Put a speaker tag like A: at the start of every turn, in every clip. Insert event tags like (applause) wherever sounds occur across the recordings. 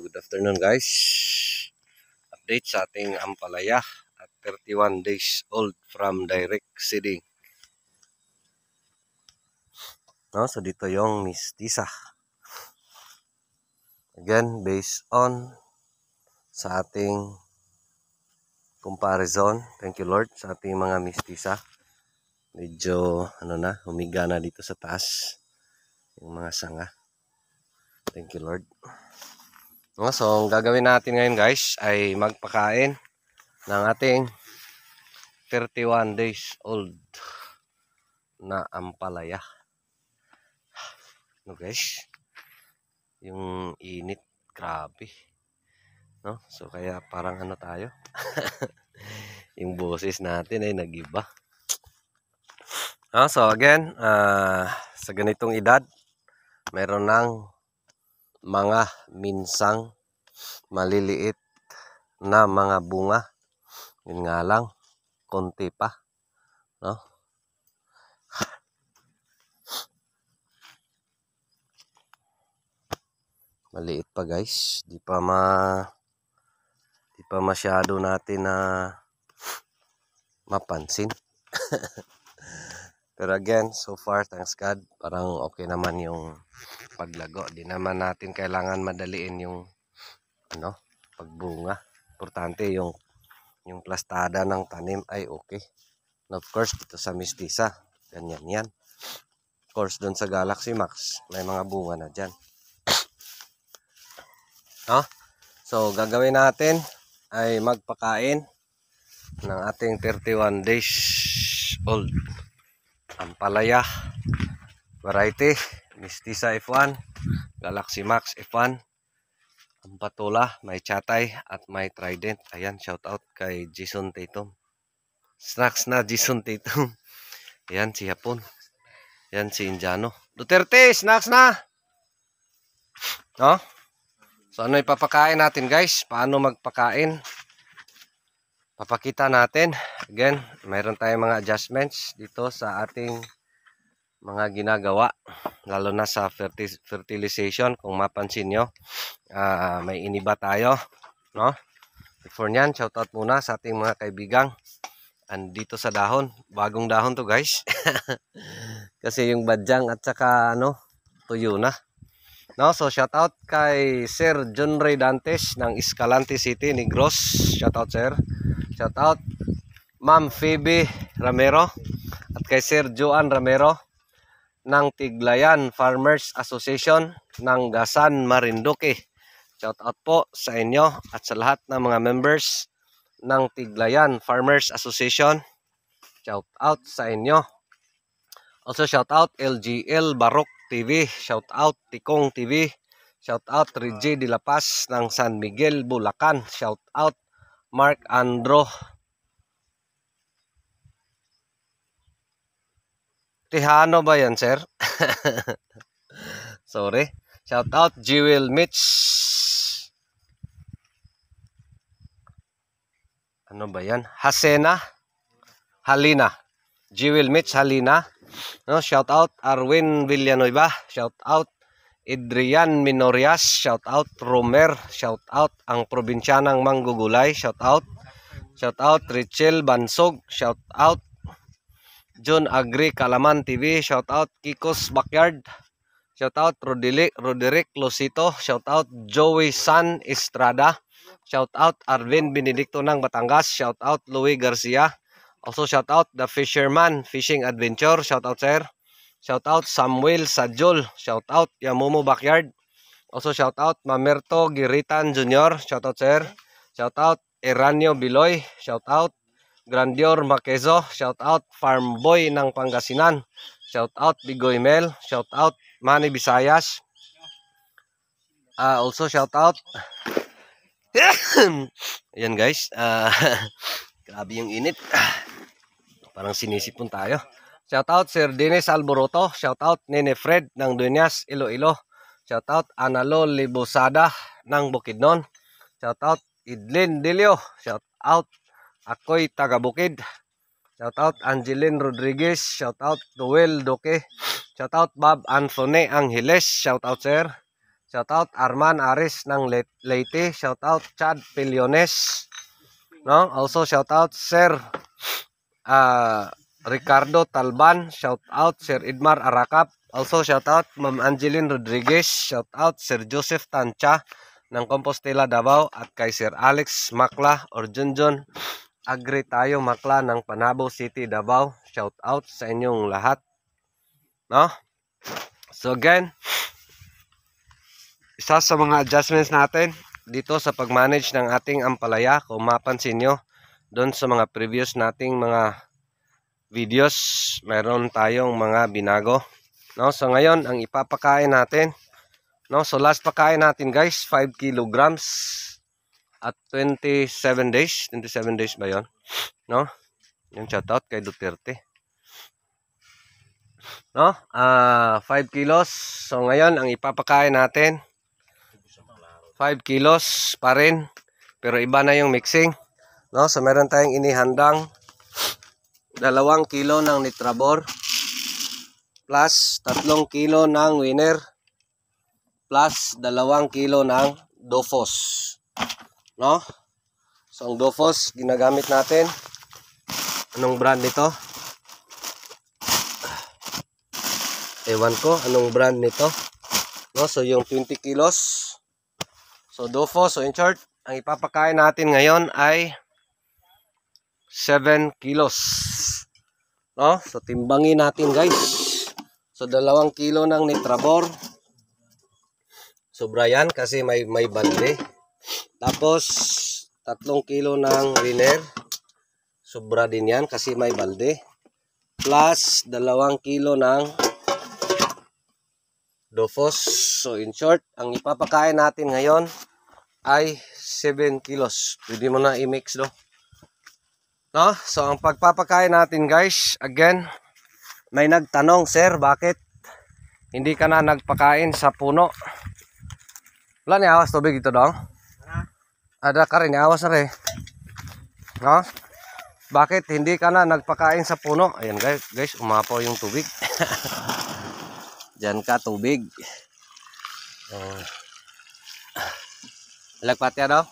A: good afternoon guys. Update sa ating ampalaya at 31 days old from direct seeding. No, so dito yung mistisa. Again, based on sa ating comparison, thank you Lord, sa ating mga mistisa. Medyo, ano na, humiga na dito sa taas yung mga sanga. Thank you Lord. No, so, ang gagawin natin ngayon guys ay magpakain ng ating 31 days old na ampalaya. No guys, yung init, grabe. No? So, kaya parang ano tayo? (laughs) yung boses natin ay nagiba. Ah, so again, uh, sa ganitong edad, meron ng mga minsang maliliit na mga bunga. Yun nga lang, konti pa. No? Maliit pa guys, di pa ma di pa masyado natin na mapansin. (laughs) Pero again, so far, thanks God, parang okay naman yung paglago. Di naman natin kailangan madaliin yung ano, pagbunga. Importante yung yung plastada ng tanim ay okay. And of course, dito sa mistisa, ganyan yan. Of course, doon sa Galaxy Max, may mga bunga na dyan. No? So, gagawin natin ay magpakain ng ating 31 days old. Ampalaya variety Mistisa F1 Galaxy Max F1 ang may chatay at may trident. Ayan, shout out kay Jason Tatum. Snacks na Jason Tatum. (laughs) Ayan si Hapon. Ayan si Indiano. Duterte, snacks na. No? So ano ipapakain natin guys? Paano magpakain? papakita natin. Again, mayroon tayong mga adjustments dito sa ating mga ginagawa. Lalo na sa fertilization. Kung mapansin nyo, uh, may iniba tayo. No? Before nyan, shout out muna sa ating mga kaibigang dito sa dahon. Bagong dahon to guys. (laughs) Kasi yung badyang at saka ano, tuyo na. No, so shout out kay Sir John Ray Dantes ng Escalante City, Negros. Shout out sir. Shout out Ma'am Phoebe Ramero at kay Sir Joan Ramero ng Tiglayan Farmers Association ng Gasan Marinduque. Shout out po sa inyo at sa lahat ng mga members ng Tiglayan Farmers Association. Shout out sa inyo. Also shout out LGL Barok TV, shout out Tikong TV, shout out Reggie De La Paz ng San Miguel, Bulacan, shout out Mark Andro. Tihano ba yan, sir? (laughs) Sorry. Shout out, Jewel Mitch. Ano ba yan? Hasena Halina. Jewel Mitch Halina. No, shout out, Arwin Villanueva. Shout out. Adrian Minorias, shout out. Romer, shout out. Ang probinsyanang Manggugulay, shout out. Shout out. Richel Bansog, shout out. John Agri Kalaman TV, shout out. Kikos Backyard, shout out. Roderick, Roderick Losito, shout out. Joey San Estrada, shout out. Arvin Benedicto ng Batangas, shout out. Louis Garcia, also shout out. The Fisherman Fishing Adventure, shout out sir. Shout out Samuel Sajol. Shout out Yamumo Backyard. Also shout out Mamerto Giritan Jr. Shout out sir. Shout out Eranio Biloy. Shout out Grandior Makezo. Shout out Farm Boy ng Pangasinan. Shout out Bigoy Mel. Shout out Manny Bisayas. Uh, ah, also shout out (coughs) Ayan guys. Uh, (laughs) grabe yung init. Parang sinisipon tayo. Shoutout Sir Dennis Alboroto. Shoutout Nene Fred ng Duenas, Iloilo. Shoutout Analo Libosada ng Bukidnon. Shoutout Idlin Dilio. Shoutout Akoy Tagabukid. Shoutout Angeline Rodriguez. Shoutout Duel Doke. Shoutout Bob Anthony Angeles. Shoutout Sir. Shoutout Arman Aris ng Leyte. Shoutout Chad Piliones. No? Also shoutout Sir uh, Ricardo Talban, shout out. Sir Idmar Arakap, also shout out. Ma'am Angeline Rodriguez, shout out. Sir Joseph Tancha ng Compostela Davao at kay Sir Alex Makla or Junjun. Agri tayo Makla ng Panabo City, Davao. Shout out sa inyong lahat. No? So again, isa sa mga adjustments natin dito sa pag-manage ng ating ampalaya, kung mapansin nyo, doon sa mga previous nating mga videos, meron tayong mga binago. No? So ngayon, ang ipapakain natin, no? So last pakain natin guys, 5 kilograms at 27 days. 27 days ba yon No? Yung shoutout kay Duterte. No? Ah, uh, 5 kilos. So ngayon, ang ipapakain natin, 5 kilos pa rin. Pero iba na yung mixing. No? So meron tayong inihandang dalawang kilo ng nitrabor plus tatlong kilo ng winner plus dalawang kilo ng dofos no so ang dofos ginagamit natin anong brand nito ewan ko anong brand nito no so yung 20 kilos so dofos so in short ang ipapakain natin ngayon ay 7 kilos Oh, So timbangin natin guys. So dalawang kilo ng nitrabor. Sobra yan kasi may, may bande. Tapos tatlong kilo ng riner. Sobra din yan kasi may balde. Plus dalawang kilo ng dofos. So in short, ang ipapakain natin ngayon ay 7 kilos. Pwede mo na i-mix do. No? So ang pagpapakain natin guys, again, may nagtanong, sir, bakit hindi ka na nagpakain sa puno? Wala ni awas tubig ito dong? Ada ka rin, awas na rin. Eh. No? Bakit hindi ka na nagpakain sa puno? Ayan guys, guys umapaw yung tubig. (laughs) Diyan ka tubig. Uh, lagpat daw.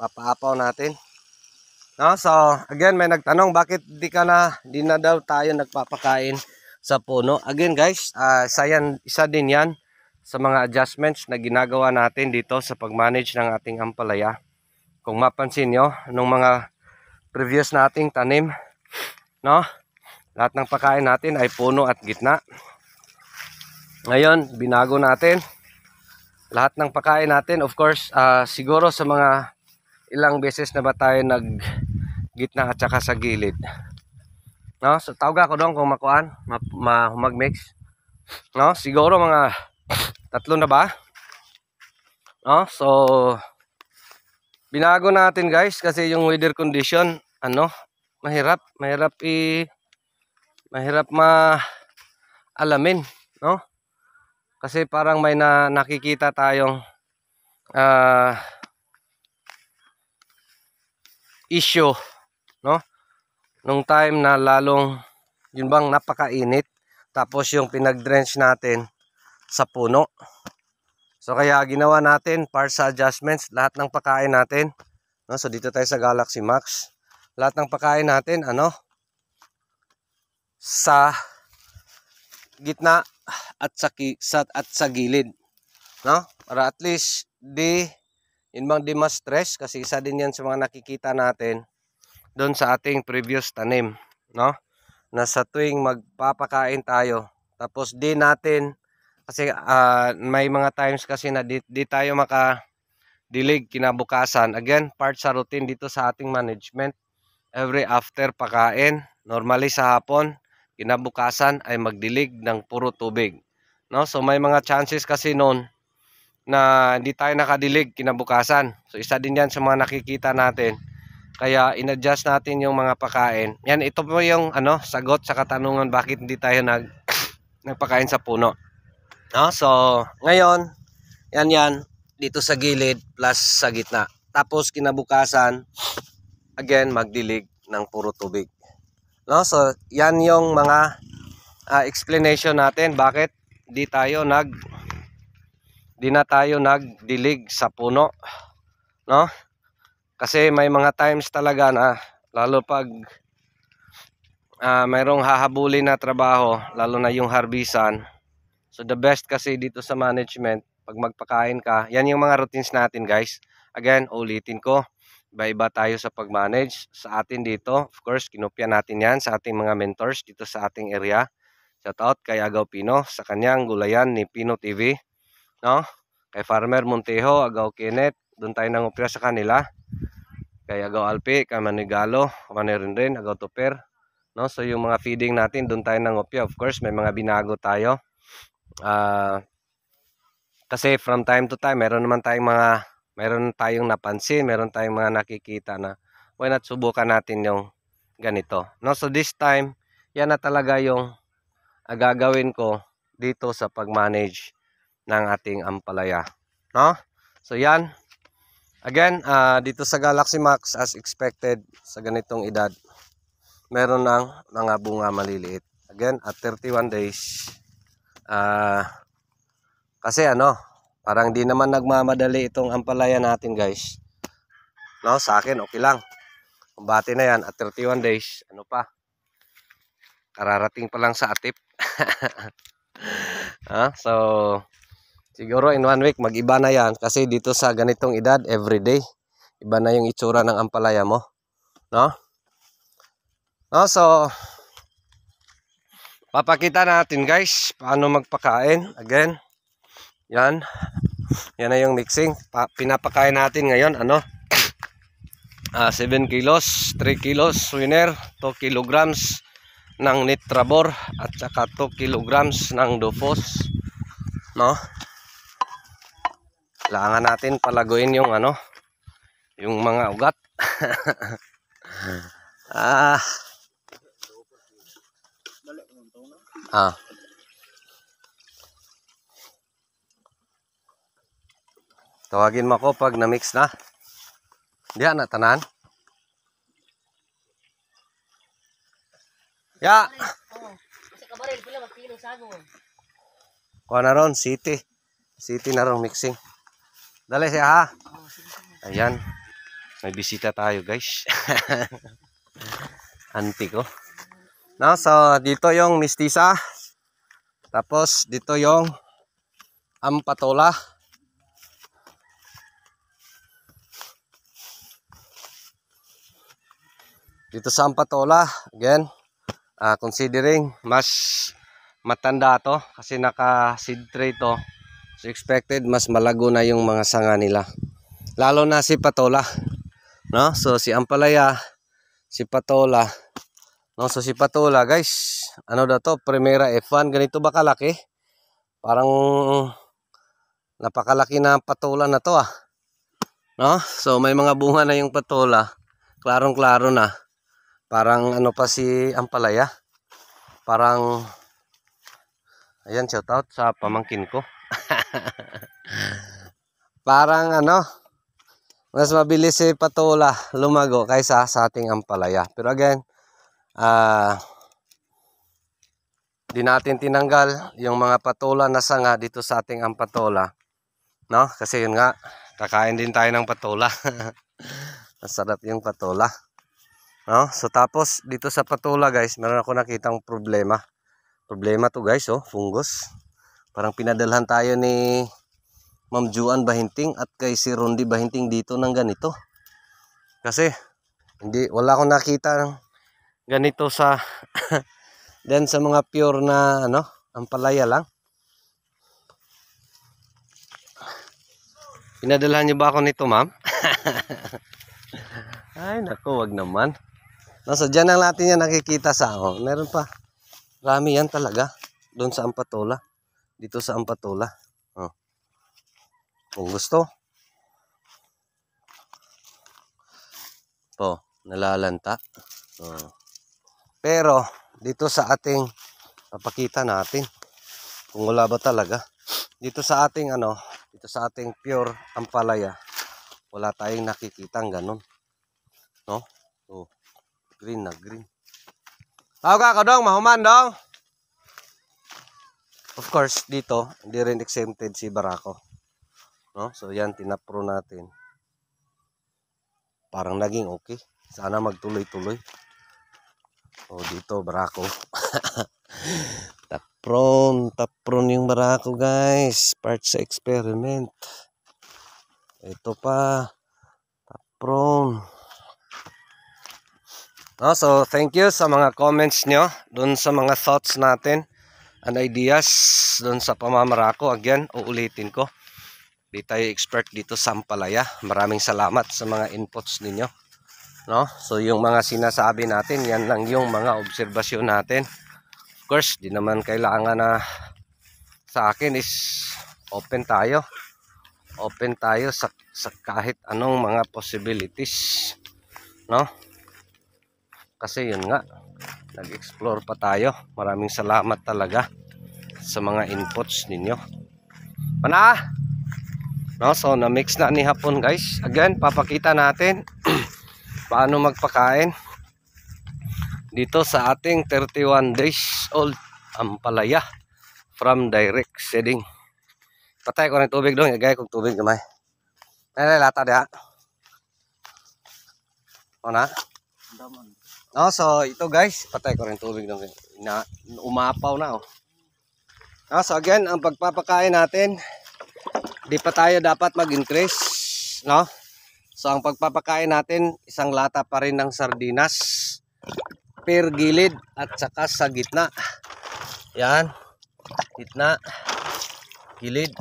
A: Papaapaw natin. No? So, again, may nagtanong, bakit di ka na, di na daw tayo nagpapakain sa puno. Again, guys, uh, isa, isa din yan sa mga adjustments na ginagawa natin dito sa pag-manage ng ating ampalaya. Kung mapansin nyo, nung mga previous nating tanim, no? lahat ng pakain natin ay puno at gitna. Ngayon, binago natin. Lahat ng pakain natin, of course, uh, siguro sa mga ilang beses na ba tayo nag gitna at saka sa gilid no so tawag ako doon kung makuan ma, ma no siguro mga tatlo na ba no so binago natin guys kasi yung weather condition ano mahirap mahirap i mahirap ma alamin no kasi parang may na, nakikita tayong ah uh, issue no nung time na lalong yun bang napakainit tapos yung pinagdrench natin sa puno so kaya ginawa natin para sa adjustments lahat ng pagkain natin no? so dito tayo sa Galaxy Max lahat ng pagkain natin ano sa gitna at sa, sa at sa gilid no para at least di yun bang di mas stress? Kasi isa din yan sa mga nakikita natin doon sa ating previous tanim. No? Na sa tuwing magpapakain tayo, tapos di natin, kasi uh, may mga times kasi na di, di tayo maka dilig kinabukasan. Again, part sa routine dito sa ating management. Every after pakain, normally sa hapon, kinabukasan ay magdilig ng puro tubig. No? So may mga chances kasi noon na hindi tayo nakadilig kinabukasan. So isa din yan sa mga nakikita natin. Kaya inadjust natin yung mga pakain. Yan ito po yung ano sagot sa katanungan bakit hindi tayo nag (sniffs) nagpakain sa puno. No? So ngayon, yan yan dito sa gilid plus sa gitna. Tapos kinabukasan again magdilig ng puro tubig. No? So yan yung mga uh, explanation natin bakit hindi tayo nag di na tayo nagdilig sa puno. No? Kasi may mga times talaga na lalo pag uh, mayroong hahabulin na trabaho, lalo na yung harbisan. So the best kasi dito sa management, pag magpakain ka, yan yung mga routines natin guys. Again, ulitin ko, iba-iba tayo sa pag-manage. Sa atin dito, of course, kinopya natin yan sa ating mga mentors dito sa ating area. Shout out kay Agaw Pino sa kanyang gulayan ni Pino TV no? Kay Farmer Montejo, Agaw Kinet, doon tayo nang nangopya sa kanila. Kay Agaw Alpi, kay Manigalo, Manerin rin, Agaw Tuper, no? So yung mga feeding natin, doon tayo nang nangopya. Of course, may mga binago tayo. Uh, kasi from time to time, meron naman tayong mga, meron tayong napansin, meron tayong mga nakikita na, why not subukan natin yung ganito. No? So this time, yan na talaga yung ah, gagawin ko dito sa pag-manage ng ating ampalaya. No? So yan. Again, uh, dito sa Galaxy Max as expected sa ganitong edad, meron ng mga bunga maliliit. Again, at 31 days, uh, kasi ano, parang di naman nagmamadali itong ampalaya natin guys. No, sa akin okay lang. Kumbati na yan at 31 days, ano pa? Kararating pa lang sa atip. ha? (laughs) huh? So, Siguro in one week mag-iba na yan kasi dito sa ganitong edad every day iba na yung itsura ng ampalaya mo. No? No, so papakita natin guys paano magpakain. Again, yan. Yan na yung mixing. Pa pinapakain natin ngayon ano? Uh, ah, 7 kilos, 3 kilos winner, 2 kilograms ng nitrabor at saka 2 kilograms ng dofos. No? Kailangan natin palaguin yung ano, yung mga ugat. (laughs) ah. Ah. Tawagin mo ako pag na-mix na. Diyan na tanan. Ya. Kuha na ron, city. City na ron mixing. Dali siya ha. Oh, Ayan. May bisita tayo guys. (laughs) Auntie ko. No, so dito yung mistisa. Tapos dito yung ampatola. Dito sa ampatola, again, uh, considering mas matanda to kasi naka seed tray to So expected mas malago na yung mga sanga nila. Lalo na si patola. No? So si ampalaya, si patola. No? So si patola, guys, ano daw to? Primera F1 ganito ba kalaki? Parang napakalaki na patola na to ah. No? So may mga bunga na yung patola. Klarong-klaro na. Parang ano pa si ampalaya. Parang Ayan, shout out sa pamangkin ko. (laughs) Parang ano, mas mabilis si eh, patula lumago kaysa sa ating ampalaya. Pero again, ah... Uh, di natin tinanggal yung mga patola na sanga dito sa ating ampatola. No? Kasi yun nga, kakain din tayo ng patola. (laughs) Masarap yung patola. No? So tapos dito sa patola guys, meron ako nakitang problema. Problema to guys, oh, fungus. Parang pinadalhan tayo ni Ma'am Juan Bahinting at kay si Rondi Bahinting dito ng ganito. Kasi hindi wala akong nakita ganito sa then (laughs) sa mga pure na ano, palaya lang. Pinadalhan niyo ba ako nito, ma'am? (laughs) Ay, nako, wag naman. Nasadya na natin niya nakikita sa ako. Oh, meron pa. Rami yan talaga. Doon sa Ampatola dito sa Ampatula. Oh. Kung gusto. Po, nalalanta. Oh. Pero dito sa ating papakita natin kung wala ba talaga. Dito sa ating ano, dito sa ating pure ampalaya, wala tayong nakikitang ganun. No? Oh, green na green. Tawag ka dong, mahuman dong. Of course, dito, hindi rin exempted si Barako. No? So, yan, tinapro natin. Parang naging okay. Sana magtuloy-tuloy. O, dito, Barako. (laughs) tapron, tapron yung Barako, guys. Part sa experiment. Ito pa. Tapron. No, so, thank you sa mga comments nyo. Doon sa mga thoughts natin an ideas doon sa pamamarako. Again, uulitin ko. Di tayo expert dito sa Ampalaya. Maraming salamat sa mga inputs ninyo. No? So yung mga sinasabi natin, yan lang yung mga obserbasyon natin. Of course, di naman kailangan na sa akin is open tayo. Open tayo sa, sa kahit anong mga possibilities. No? Kasi yun nga, nag-explore pa tayo. Maraming salamat talaga sa mga inputs ninyo. Pana! No, so na-mix na ni hapon guys. Again, papakita natin (clears throat) paano magpakain dito sa ating 31 days old ampalaya from direct seeding. Patay ko ng tubig doon. Igay kong tubig gamay. May lata diha. O na? Damo No, so ito guys, patay ko rin tubig ng na umapaw na oh. No, so again, ang pagpapakain natin, di pa tayo dapat mag-increase, no? So ang pagpapakain natin, isang lata pa rin ng sardinas per gilid at saka sa gitna. Yan. Gitna. Gilid.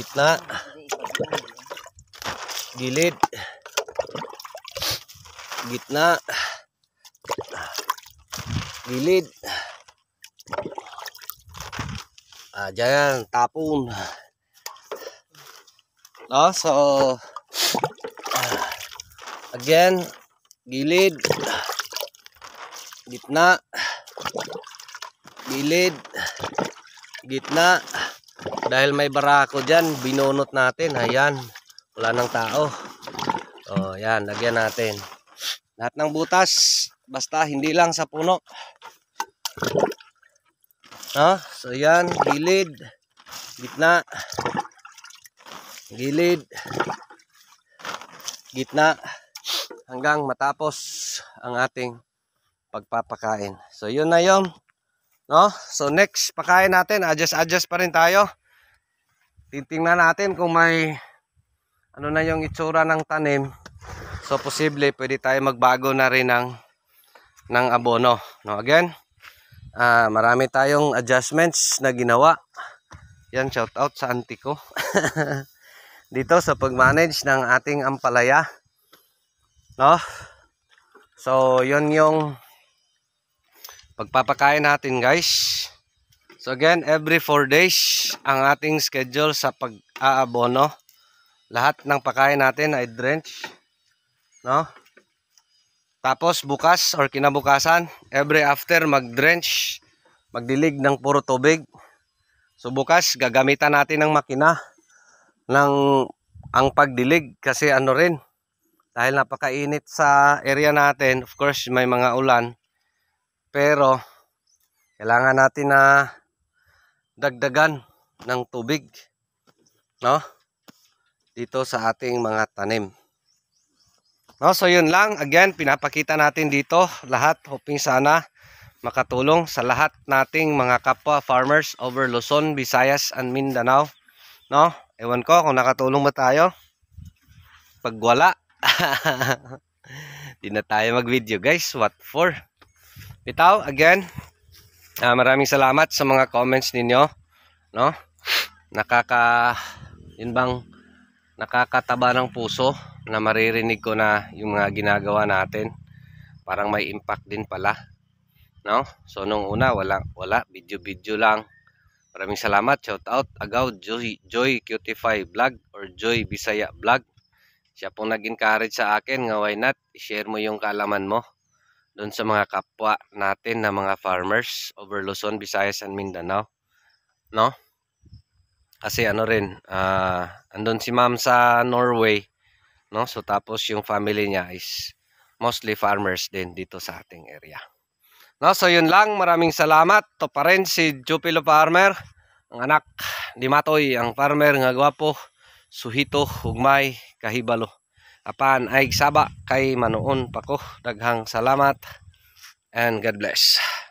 A: Gitna. Gilid gitna gilid ah, dyan tapon no, so again gilid gitna gilid gitna dahil may barako dyan binunot natin ayan wala nang tao o oh, yan lagyan natin lahat ng butas, basta hindi lang sa puno. No? So yan, gilid, gitna, gilid, gitna, hanggang matapos ang ating pagpapakain. So yun na yun. No? So next, pakain natin, adjust-adjust pa rin tayo. Titingnan natin kung may ano na yung itsura ng tanim So posible pwede tayo magbago na rin ng ng abono. No, again, uh, marami tayong adjustments na ginawa. Yan shout out sa auntie ko. (laughs) Dito sa pag-manage ng ating ampalaya. No? So, yon yung pagpapakain natin, guys. So again, every 4 days ang ating schedule sa pag-aabono. Lahat ng pagkain natin ay drench. No? Tapos bukas or kinabukasan, every after mag-drench, magdilig ng puro tubig. So bukas gagamitan natin ng makina ng ang pagdilig kasi ano rin dahil napakainit sa area natin, of course may mga ulan. Pero kailangan natin na dagdagan ng tubig no? dito sa ating mga tanim. No, so yun lang. Again, pinapakita natin dito lahat. Hoping sana makatulong sa lahat nating mga kapwa farmers over Luzon, Visayas, and Mindanao. No? Ewan ko kung nakatulong ba tayo. Pag wala, (laughs) di na tayo mag-video guys. What for? Bitaw, again, uh, maraming salamat sa mga comments ninyo. No? Nakaka, yun bang nakakataba ng puso na maririnig ko na yung mga ginagawa natin. Parang may impact din pala. No? So nung una wala wala video-video lang. Maraming salamat. Shout out agaw Joy Joy Cutify Vlog or Joy Bisaya Vlog. Siya pong nag-encourage sa akin nga why not i-share mo yung kalaman mo doon sa mga kapwa natin na mga farmers over Luzon, Visayas and Mindanao. No? Kasi ano rin, uh, andun si ma'am sa Norway, no? So tapos yung family niya is mostly farmers din dito sa ating area. No, so yun lang, maraming salamat. To pa rin si Jupilo Farmer, ang anak ni Matoy, ang farmer nga gwapo, suhito, hugmay, kahibalo. Apan ay saba kay manoon pa ko. Daghang salamat and God bless.